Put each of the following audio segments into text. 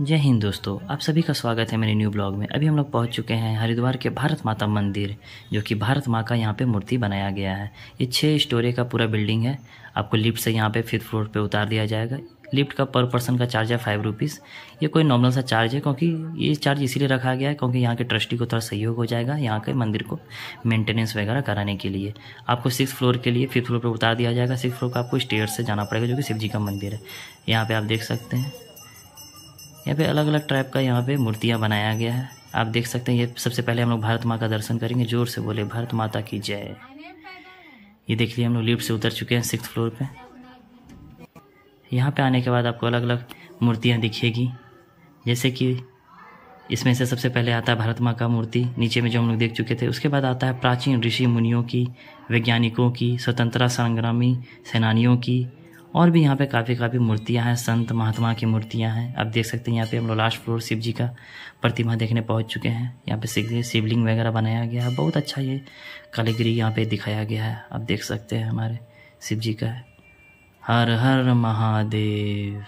जय हिंद दोस्तों आप सभी का स्वागत है मेरे न्यू ब्लॉग में अभी हम लोग पहुंच चुके हैं हरिद्वार के भारत माता मंदिर जो कि भारत माँ का यहाँ पे मूर्ति बनाया गया है ये छः स्टोरी का पूरा बिल्डिंग है आपको लिफ्ट से यहाँ पे फिफ्थ फ्लोर पे उतार दिया जाएगा लिफ्ट का पर पर्सन का चार्ज है फाइव रुपीज़ ये कोई नॉर्मल सा चार्ज है क्योंकि ये चार्ज इसीलिए रखा गया है क्योंकि यहाँ के ट्रस्टी को थोड़ा सहयोग हो जाएगा यहाँ के मंदिर को मेंटेनेंस वगैरह कराने के लिए आपको सिक्स फ्लोर के लिए फिफ्थ फ्लोर पर उतार दिया जाएगा सिक्स फ्लोर का आपको स्टेयर से जाना पड़ेगा जो कि शिव जी का मंदिर है यहाँ पर आप देख सकते हैं यहाँ पे अलग अलग ट्राइब का यहाँ पे मूर्तियाँ बनाया गया है आप देख सकते हैं ये सबसे पहले हम लोग भारत माँ का दर्शन करेंगे जोर से बोले भारत माता की जय ये देख लिए हम लोग लिफ्ट से उतर चुके हैं सिक्स फ्लोर पे यहाँ पे आने के बाद आपको अलग अलग मूर्तियाँ दिखेगी जैसे कि इसमें से सबसे पहले आता है भारत माँ का मूर्ति नीचे में जो हम लोग देख चुके थे उसके बाद आता है प्राचीन ऋषि मुनियों की वैज्ञानिकों की स्वतंत्रता संग्रामी सेनानियों की और भी यहाँ पे काफ़ी काफ़ी मूर्तियाँ हैं संत महात्मा की मूर्तियाँ हैं आप देख सकते हैं यहाँ पे हम लोग लास्ट फ्लोर शिव जी का प्रतिमा देखने पहुँच चुके हैं यहाँ पे शिवलिंग वगैरह बनाया गया है बहुत अच्छा ये कालीगिरी यहाँ पे दिखाया गया है आप देख सकते हैं हमारे शिव जी का हर हर महादेव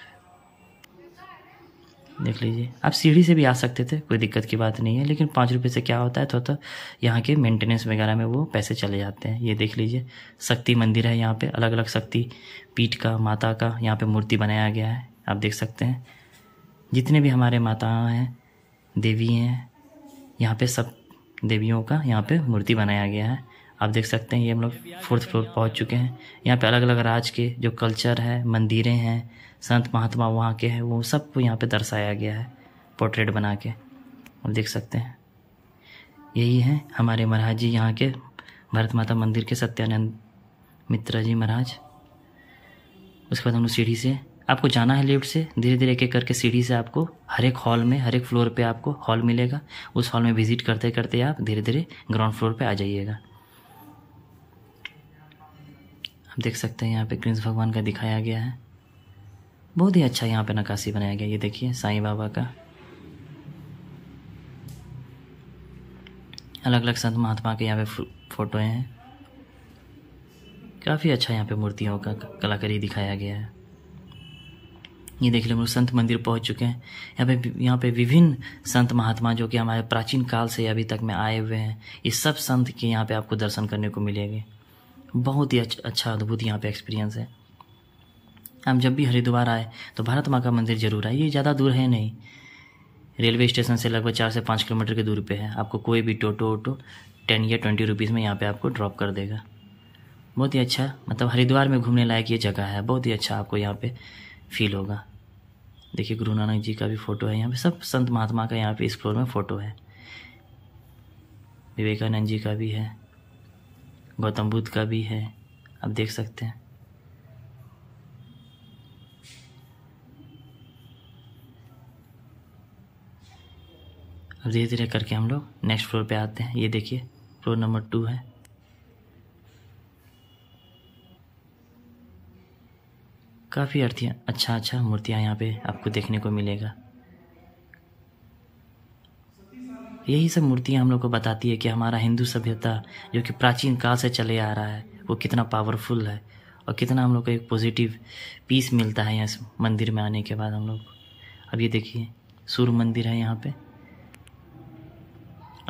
देख लीजिए आप सीढ़ी से भी आ सकते थे कोई दिक्कत की बात नहीं है लेकिन पाँच रुपये से क्या होता है थोड़ा तो, तो यहाँ के मेंटेनेंस वगैरह में वो पैसे चले जाते हैं ये देख लीजिए शक्ति मंदिर है यहाँ पे अलग अलग शक्ति पीठ का माता का यहाँ पे मूर्ति बनाया गया है आप देख सकते हैं जितने भी हमारे माता हैं देवी हैं यहाँ पर सब देवियों का यहाँ पर मूर्ति बनाया गया है आप देख सकते हैं ये हम लोग फोर्थ फ्लोर पहुंच चुके हैं यहाँ पे अलग अलग राज के जो कल्चर है मंदिरें हैं संत महात्मा वहाँ के हैं वो सबको यहाँ पे दर्शाया गया है पोर्ट्रेट बना के आप देख सकते हैं यही हैं हमारे महाराज जी यहाँ के भरत माता मंदिर के सत्यानंद मित्रा जी महाराज उसके बाद हम लोग सीढ़ी से आपको जाना है लिफ्ट से धीरे धीरे एक एक करके सीढ़ी से आपको हर एक हॉल में हर एक फ्लोर पे आपको हॉल मिलेगा उस हॉल में विजिट करते करते आप धीरे धीरे ग्राउंड फ्लोर पे आ जाइएगा देख सकते हैं यहाँ पे कृष्ण भगवान का दिखाया गया है बहुत ही अच्छा यहाँ पे नकाशी बनाया गया ये देखिए साईं बाबा का अलग अलग संत महात्मा के यहाँ पे फोटो हैं काफ़ी अच्छा यहाँ पे मूर्तियों का कलाकारी दिखाया गया है ये देख लो हम संत मंदिर पहुंच चुके हैं यहाँ पे यहाँ पे विभिन्न संत महात्मा जो कि हमारे प्राचीन काल से अभी तक में आए हुए हैं ये सब संत के यहाँ पे आपको दर्शन करने को मिलेंगे बहुत ही अच्छा अद्भुत यहाँ पे एक्सपीरियंस है हम जब भी हरिद्वार आए तो भारत माँ का मंदिर जरूर आए ये ज़्यादा दूर है नहीं रेलवे स्टेशन से लगभग चार से पाँच किलोमीटर की दूरी पे है आपको कोई भी टोटो वोटो टेन या ट्वेंटी रुपीज़ में यहाँ पे आपको ड्रॉप कर देगा बहुत ही अच्छा मतलब हरिद्वार में घूमने लायक ये जगह है बहुत ही अच्छा आपको यहाँ पे फील होगा देखिए गुरु नानक जी का भी फ़ोटो है यहाँ पे सब संत महात्मा का यहाँ पे इस फ्लोर में फ़ोटो है विवेकानंद जी का भी है गौतम बुद्ध का भी है आप देख सकते हैं अब धीरे धीरे करके हम लोग नेक्स्ट फ्लोर पे आते हैं ये देखिए फ्लोर नंबर टू है काफ़ी अर्थियाँ अच्छा अच्छा मूर्तियाँ यहाँ पे आपको देखने को मिलेगा यही सब मूर्तियाँ हम लोग को बताती है कि हमारा हिंदू सभ्यता जो कि प्राचीन काल से चले आ रहा है वो कितना पावरफुल है और कितना हम लोग को एक पॉजिटिव पीस मिलता है यहाँ मंदिर में आने के बाद हम लोग अब ये देखिए सूर्य मंदिर है यहाँ पे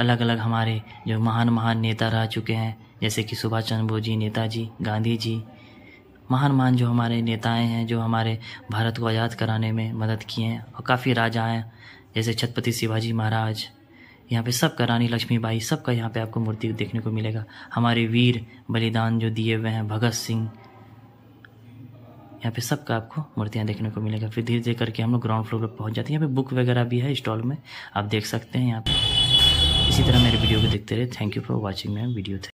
अलग अलग हमारे जो महान महान नेता रह चुके हैं जैसे कि सुभाष चंद्र बोस जी नेताजी गांधी जी महान महान जो हमारे नेताएं हैं जो हमारे भारत को आज़ाद कराने में मदद किए हैं और काफ़ी राजा हैं जैसे छत्रपति शिवाजी महाराज यहाँ पे सब का रानी लक्ष्मी सब का यहाँ पे आपको मूर्ति देखने को मिलेगा हमारे वीर बलिदान जो दिए हुए हैं भगत सिंह यहाँ पे सब का आपको मूर्तियाँ देखने को मिलेगा फिर धीरे धीरे करके हम लोग ग्राउंड फ्लोर पर पहुँच जाते हैं यहाँ पे बुक वगैरह भी है स्टॉल में आप देख सकते हैं यहाँ पे इसी तरह मेरे वीडियो को देखते रहे thank you for watching ma'am video